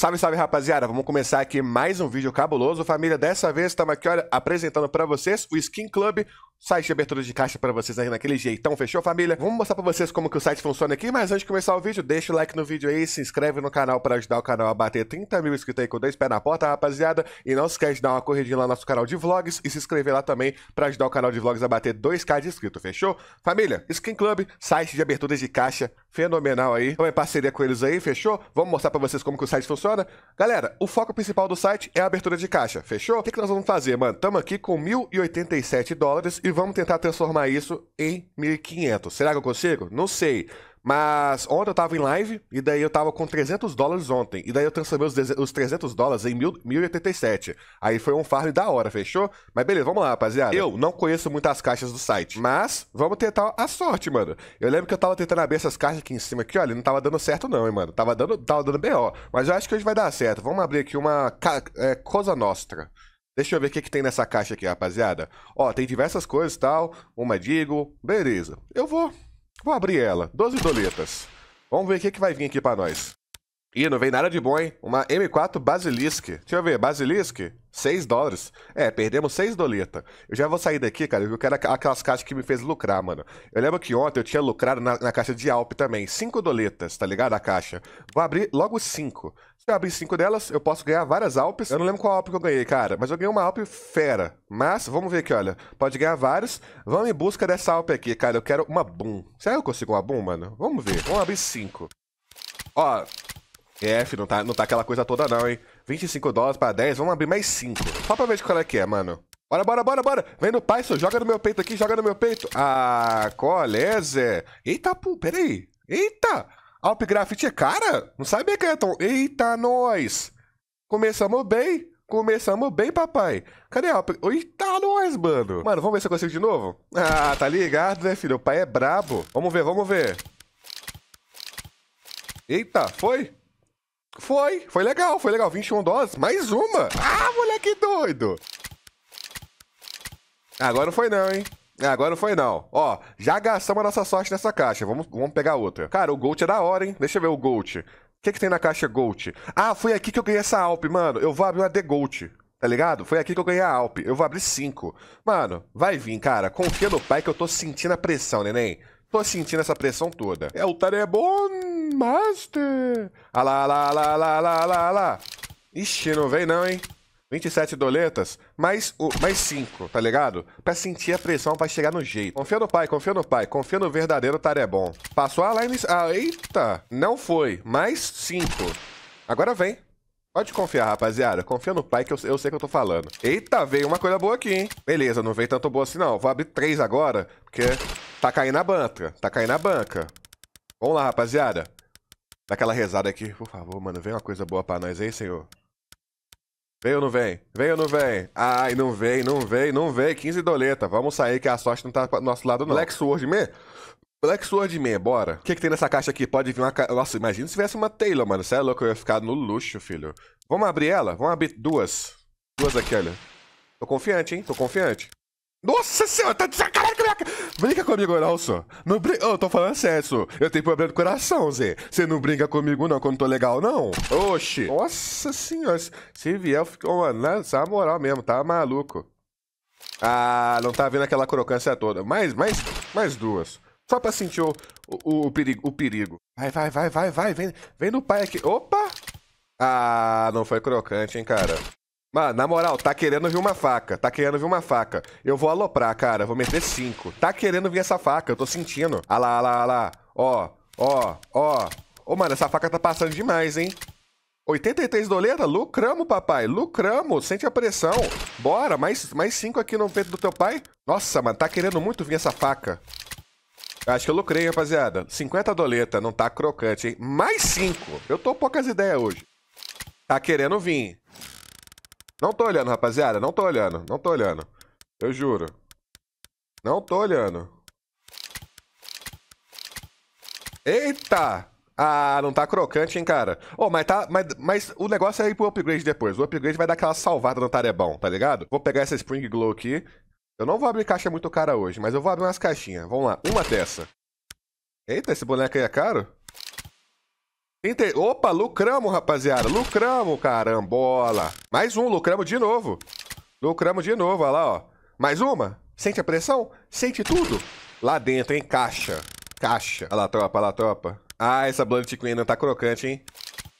Salve, salve, rapaziada! Vamos começar aqui mais um vídeo cabuloso. Família, dessa vez estamos aqui olha, apresentando para vocês o Skin Club, site de abertura de caixa para vocês aí naquele jeitão, fechou, família? Vamos mostrar para vocês como que o site funciona aqui, mas antes de começar o vídeo, deixa o like no vídeo aí, se inscreve no canal para ajudar o canal a bater 30 mil inscritos aí com dois pés na porta, rapaziada. E não se esquece de dar uma corridinha lá no nosso canal de vlogs e se inscrever lá também para ajudar o canal de vlogs a bater 2k de inscritos, fechou? Família, Skin Club, site de abertura de caixa Fenomenal aí. Então é parceria com eles aí, fechou? Vamos mostrar para vocês como que o site funciona. Galera, o foco principal do site é a abertura de caixa, fechou? O que, que nós vamos fazer, mano? Estamos aqui com 1.087 dólares e vamos tentar transformar isso em 1.500. Será que eu consigo? Não sei. Mas ontem eu tava em live, e daí eu tava com 300 dólares ontem. E daí eu transformei os, os 300 dólares em 1.087. Aí foi um farm da hora, fechou? Mas beleza, vamos lá, rapaziada. Eu não conheço muitas caixas do site, mas vamos tentar a sorte, mano. Eu lembro que eu tava tentando abrir essas caixas aqui em cima, aqui, olha, não tava dando certo não, hein, mano. Tava dando, tava dando B.O. Mas eu acho que hoje vai dar certo. Vamos abrir aqui uma é, Cosa Nostra. Deixa eu ver o que, que tem nessa caixa aqui, rapaziada. Ó, tem diversas coisas e tal. Uma digo. Beleza. Eu vou Vou abrir ela. 12 doletas. Vamos ver o que, é que vai vir aqui para nós. Ih, não vem nada de bom, hein? Uma M4 Basilisk. Deixa eu ver, Basilisk? 6 dólares. É, perdemos 6 doleta. Eu já vou sair daqui, cara. Eu quero aquelas caixas que me fez lucrar, mano. Eu lembro que ontem eu tinha lucrado na, na caixa de Alp também. 5 doletas, tá ligado? A caixa. Vou abrir logo 5. Se eu abrir 5 delas, eu posso ganhar várias Alpes. Eu não lembro qual Alp que eu ganhei, cara. Mas eu ganhei uma Alp fera. Mas, vamos ver aqui, olha. Pode ganhar várias. Vamos em busca dessa Alp aqui, cara. Eu quero uma Boom. Será que eu consigo uma Boom, mano? Vamos ver. Vamos abrir 5. Ó, é, filho, não tá, não tá aquela coisa toda não, hein? 25 dólares pra 10, vamos abrir mais 5. Só pra ver qual é que é, mano. Bora, bora, bora, bora. Vem no Python, joga no meu peito aqui, joga no meu peito. Ah, é, Zé? Eita, pô, peraí. Eita. Alp Grafite é cara? Não sabia que é tão... Eita, nós. Começamos bem. Começamos bem, papai. Cadê a... Eita, nós, mano. Mano, vamos ver se eu consigo de novo? Ah, tá ligado, né, filho? O pai é brabo. Vamos ver, vamos ver. Eita, foi? Foi, foi legal, foi legal. 21 doses, mais uma. Ah, moleque doido. Agora não foi não, hein? Agora não foi não. Ó, já gastamos a nossa sorte nessa caixa. Vamos, vamos pegar outra. Cara, o Gold é da hora, hein? Deixa eu ver o Gold. O que, que tem na caixa Gold? Ah, foi aqui que eu ganhei essa Alp, mano. Eu vou abrir uma The Gold. Tá ligado? Foi aqui que eu ganhei a Alp. Eu vou abrir cinco. Mano, vai vir, cara. Confia no pai que eu tô sentindo a pressão, neném. Tô sentindo essa pressão toda. É o Tarebon é Master. Ah lá, lá, lá, lá, lá, lá, lá. Ixi, não vem não, hein? 27 doletas, mais, o, mais 5, tá ligado? Pra sentir a pressão pra chegar no jeito. Confia no pai, confia no pai, confia no verdadeiro Tarebon. Passou a line... Ah, eita! Não foi, mais 5. Agora vem. Pode confiar, rapaziada. Confia no pai que eu, eu sei que eu tô falando. Eita, veio uma coisa boa aqui, hein? Beleza, não veio tanto boa assim, não. Vou abrir três agora, porque tá caindo a banca. Tá caindo a banca. Vamos lá, rapaziada. Dá aquela rezada aqui. Por favor, mano, vem uma coisa boa pra nós, hein, senhor? Vem ou não vem? Vem ou não vem? Ai, não vem, não vem, não vem. 15 doleta. Vamos sair que a sorte não tá do nosso lado, não. Black Sword me? Black Sword Man, bora. O que, que tem nessa caixa aqui? Pode vir uma Nossa, imagina se tivesse uma Taylor, mano. Você é louco, eu ia ficar no luxo, filho. Vamos abrir ela? Vamos abrir duas. Duas aqui, olha. Tô confiante, hein? Tô confiante. Nossa senhora, tá de sacanagem com a minha Brinca comigo, Nelson. Não brinca. Oh, eu tô falando sério. Eu tenho problema do coração, Zé. Você não brinca comigo, não, quando tô legal, não. Oxi. Nossa senhora. Se vier, ficou, mano, nessa né? é moral mesmo, tá maluco. Ah, não tá vendo aquela crocância toda. Mais, mais, mais duas. Só pra sentir o, o, o, perigo, o perigo. Vai, vai, vai, vai, vai. Vem, vem no pai aqui. Opa! Ah, não foi crocante, hein, cara. Mano, na moral, tá querendo vir uma faca. Tá querendo vir uma faca. Eu vou aloprar, cara. Vou meter cinco. Tá querendo vir essa faca. Eu tô sentindo. Ah lá, ah lá, ah lá. Ó, ó, ó. Ô, mano, essa faca tá passando demais, hein. 83 doleta? Lucramos, papai. Lucramos. Sente a pressão. Bora. Mais, mais cinco aqui no peito do teu pai. Nossa, mano. Tá querendo muito vir essa faca. Acho que eu lucrei, rapaziada. 50 doleta, não tá crocante, hein? Mais 5. Eu tô poucas ideias hoje. Tá querendo vir. Não tô olhando, rapaziada. Não tô olhando. Não tô olhando. Eu juro. Não tô olhando. Eita! Ah, não tá crocante, hein, cara? Oh, mas tá. Mas, mas o negócio é ir pro upgrade depois. O upgrade vai dar aquela salvada no Tarebão, tá ligado? Vou pegar essa Spring Glow aqui eu não vou abrir caixa muito cara hoje, mas eu vou abrir umas caixinhas. Vamos lá, uma dessa. Eita, esse boneco aí é caro? Inter... Opa, lucramos, rapaziada. Lucramos, carambola. Mais um, lucramos de novo. Lucramos de novo, olha lá, ó. Mais uma. Sente a pressão? Sente tudo. Lá dentro, hein? Caixa. Caixa. Olha lá, tropa, olha lá, tropa. Ah, essa Blunt Queen ainda tá crocante, hein?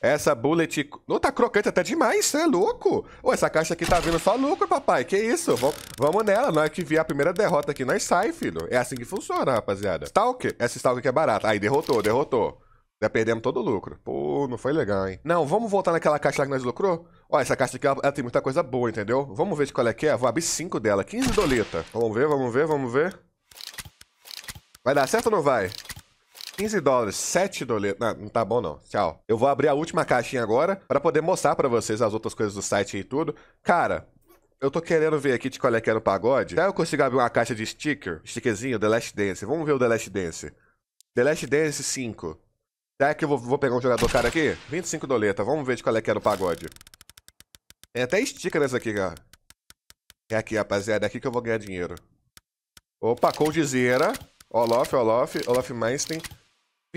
Essa bullet... Não, tá crocante até demais, você é louco. Ô, essa caixa aqui tá vindo só lucro, papai. Que isso? Vom, vamos nela. Na hora que vier a primeira derrota aqui, nós sai, filho. É assim que funciona, rapaziada. Stalker. Essa Stalker aqui é barata. Aí, derrotou, derrotou. Já perdemos todo o lucro. Pô, não foi legal, hein? Não, vamos voltar naquela caixa que nós lucrou? Ó, essa caixa aqui, ela, ela tem muita coisa boa, entendeu? Vamos ver de qual é que é. Vou abrir 5 dela. 15 doleta. Vamos ver, vamos ver, vamos ver. Vai dar certo ou não vai? 15 dólares, 7 doletas. Não, não tá bom não. Tchau. Eu vou abrir a última caixinha agora para poder mostrar para vocês as outras coisas do site e tudo. Cara, eu tô querendo ver aqui de qual é que era é o pagode. Até eu consigo abrir uma caixa de sticker, stickerzinho, The Last Dance. Vamos ver o The Last Dance. The Last Dance 5. Será que eu vou, vou pegar um jogador cara aqui? 25 doletas. Vamos ver de qual é que era é o pagode. Tem até sticker nessa aqui, cara. É aqui, rapaziada. É aqui que eu vou ganhar dinheiro. Opa, coldzera. Né? Olof, Olof, Olof Meinstein.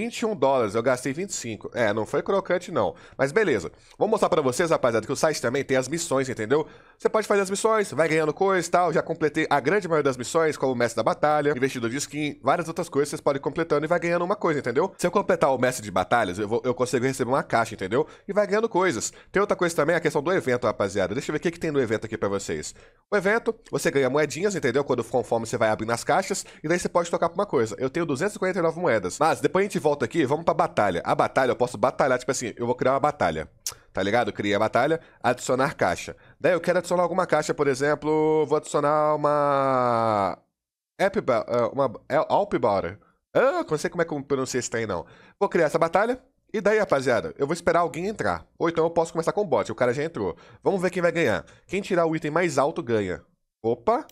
21 dólares, eu gastei 25. É, não foi crocante não. Mas beleza. Vou mostrar para vocês, rapaziada, que o site também tem as missões, entendeu? Você pode fazer as missões, vai ganhando coisas e tal. Já completei a grande maioria das missões, como o mestre da batalha, investidor de skin, várias outras coisas. Vocês podem completando e vai ganhando uma coisa, entendeu? Se eu completar o mestre de batalhas, eu, vou, eu consigo receber uma caixa, entendeu? E vai ganhando coisas. Tem outra coisa também, a questão do evento, rapaziada. Deixa eu ver o que, que tem no evento aqui para vocês. O evento, você ganha moedinhas, entendeu? Quando conforme você vai abrindo as caixas, e daí você pode tocar pra uma coisa. Eu tenho 249 moedas. Mas depois a gente volta foto aqui, vamos pra batalha. A batalha, eu posso batalhar, tipo assim, eu vou criar uma batalha. Tá ligado? Criei a batalha, adicionar caixa. Daí eu quero adicionar alguma caixa, por exemplo, vou adicionar uma. App, é, uma é, Ah, não sei como é que eu pronunciei esse trem, não. Vou criar essa batalha. E daí, rapaziada, eu vou esperar alguém entrar. Ou então eu posso começar com o bot, o cara já entrou. Vamos ver quem vai ganhar. Quem tirar o item mais alto ganha. Opa!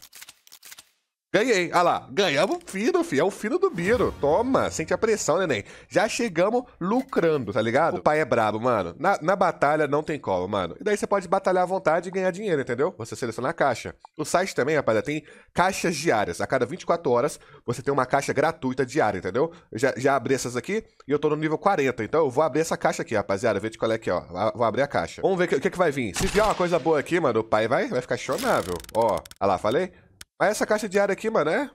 Ganhei, ah lá, ganhamos fino, filho. é o fino do Biro. Toma, sente a pressão, neném. Já chegamos lucrando, tá ligado? O pai é brabo, mano. Na, na batalha não tem como, mano. E daí você pode batalhar à vontade e ganhar dinheiro, entendeu? Você seleciona a caixa. O site também, rapaziada, tem caixas diárias. A cada 24 horas você tem uma caixa gratuita diária, entendeu? Eu já, já abri essas aqui e eu tô no nível 40, então eu vou abrir essa caixa aqui, rapaziada. Vê de qual é que, é, ó. Ah, vou abrir a caixa. Vamos ver o que, que, é que, vai vir. Se vier uma coisa boa aqui, mano, o pai vai, vai ficar chorável. Ó, ah lá, falei? Mas essa caixa diária aqui, mano, é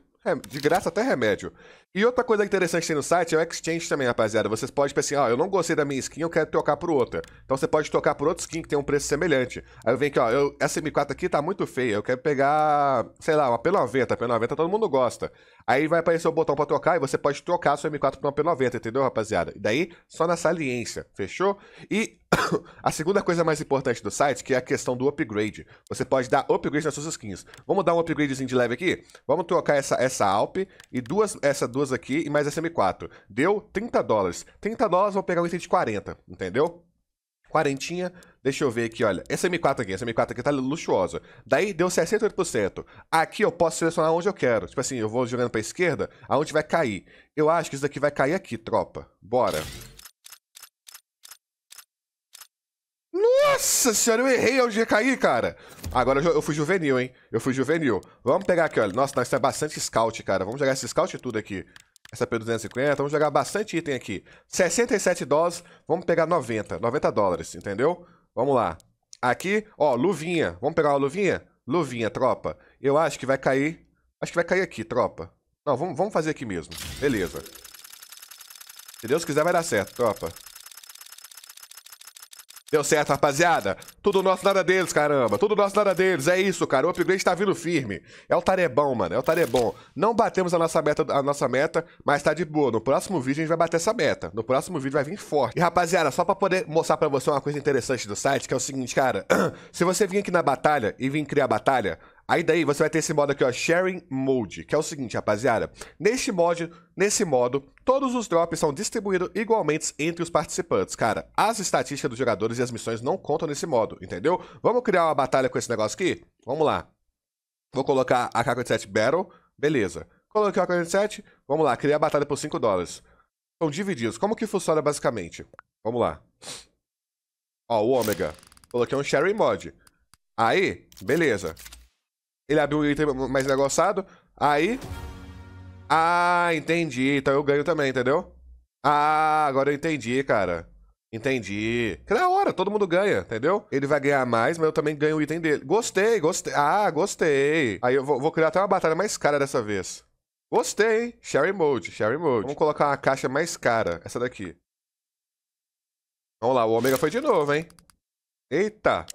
de graça até remédio. E outra coisa interessante que tem no site é o exchange também, rapaziada. Vocês podem pensar tipo assim, ó, eu não gostei da minha skin, eu quero trocar por outra. Então você pode trocar por outra skin que tem um preço semelhante. Aí eu venho aqui, ó, eu, essa M4 aqui tá muito feia, eu quero pegar, sei lá, uma P90. P90 todo mundo gosta. Aí vai aparecer o botão pra trocar e você pode trocar a sua M4 por uma P90, entendeu, rapaziada? E daí, só na saliência, fechou? E A segunda coisa mais importante do site, que é a questão do upgrade. Você pode dar upgrade nas suas skins. Vamos dar um upgradezinho de leve aqui? Vamos trocar essa, essa Alp e duas, essa duas aqui e mais essa M4. Deu 30 dólares. 30 dólares, vou pegar um item de 40, entendeu? Quarentinha, deixa eu ver aqui, olha. Essa M4 aqui, essa M4 aqui tá luxuosa. Daí deu 68%. Aqui eu posso selecionar onde eu quero. Tipo assim, eu vou jogando pra esquerda, aonde vai cair. Eu acho que isso daqui vai cair aqui, tropa. Bora. Nossa senhora, eu errei onde ia cair, cara. Agora eu fui juvenil, hein? Eu fui juvenil. Vamos pegar aqui, olha. Nossa, nós temos bastante scout, cara. Vamos jogar esse scout tudo aqui. Essa P250, vamos jogar bastante item aqui. 67 doses, vamos pegar 90. 90 dólares, entendeu? Vamos lá. Aqui, ó, luvinha. Vamos pegar uma luvinha? Luvinha, tropa. Eu acho que vai cair... Acho que vai cair aqui, tropa. Não, vamos, vamos fazer aqui mesmo. Beleza. Se Deus quiser, vai dar certo, tropa. Deu certo, rapaziada? Tudo nosso, nada deles, caramba. Tudo nosso, nada deles. É isso, cara. O upgrade tá vindo firme. É o Tarebão, mano. É o Tarebão. Não batemos a nossa meta, a nossa meta mas tá de boa. No próximo vídeo a gente vai bater essa meta. No próximo vídeo vai vir forte. E, rapaziada, só pra poder mostrar pra você uma coisa interessante do site, que é o seguinte, cara. Se você vir aqui na batalha e vir criar batalha, Aí daí você vai ter esse modo aqui, ó, Sharing Mode, que é o seguinte, rapaziada. Neste modo, nesse modo, todos os drops são distribuídos igualmente entre os participantes, cara. As estatísticas dos jogadores e as missões não contam nesse modo, entendeu? Vamos criar uma batalha com esse negócio aqui? Vamos lá. Vou colocar a K47 Battle, beleza. Coloquei a K47, vamos lá, criar a batalha por 5 dólares. São divididos, como que funciona basicamente? Vamos lá. Ó, o ômega. Coloquei um Sharing Mode. Aí, beleza. Ele abriu o item mais negociado. Aí. Ah, entendi. Então eu ganho também, entendeu? Ah, agora eu entendi, cara. Entendi. Que da hora, todo mundo ganha, entendeu? Ele vai ganhar mais, mas eu também ganho o item dele. Gostei, gostei. Ah, gostei. Aí eu vou, vou criar até uma batalha mais cara dessa vez. Gostei, hein? Share Mode, Share Mode. Vamos colocar uma caixa mais cara, essa daqui. Vamos lá, o Ômega foi de novo, hein? Eita!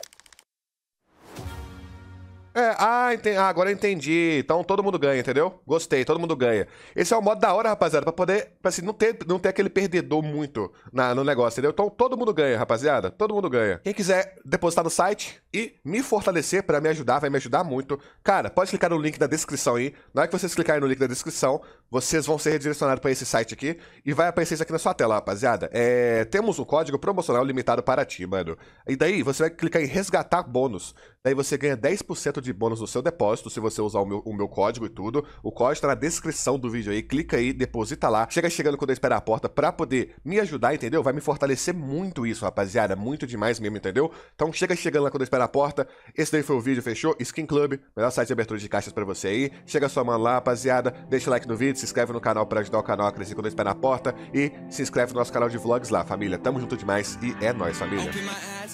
É, ah, entendi, ah, agora eu entendi. Então todo mundo ganha, entendeu? Gostei, todo mundo ganha. Esse é o um modo da hora, rapaziada, pra poder, pra assim, não ter, não ter aquele perdedor muito na, no negócio, entendeu? Então todo mundo ganha, rapaziada, todo mundo ganha. Quem quiser depositar no site e me fortalecer pra me ajudar, vai me ajudar muito. Cara, pode clicar no link da descrição aí. Na hora que vocês clicarem no link da descrição, vocês vão ser redirecionados pra esse site aqui e vai aparecer isso aqui na sua tela, rapaziada. É, temos um código promocional limitado para ti, mano. E daí você vai clicar em resgatar bônus. Daí você ganha 10% de bônus no seu depósito se você usar o meu, o meu código e tudo. O código está na descrição do vídeo aí. Clica aí, deposita lá. Chega chegando quando eu esperar a porta pra poder me ajudar, entendeu? Vai me fortalecer muito isso, rapaziada. Muito demais mesmo, entendeu? Então chega chegando lá quando eu esperar a porta. Esse daí foi o vídeo, fechou? Skin Club, melhor site de abertura de caixas pra você aí. Chega sua mão lá, rapaziada. Deixa o like no vídeo, se inscreve no canal pra ajudar o canal a crescer quando eu esperar a porta. E se inscreve no nosso canal de vlogs lá, família. Tamo junto demais e é nóis, família.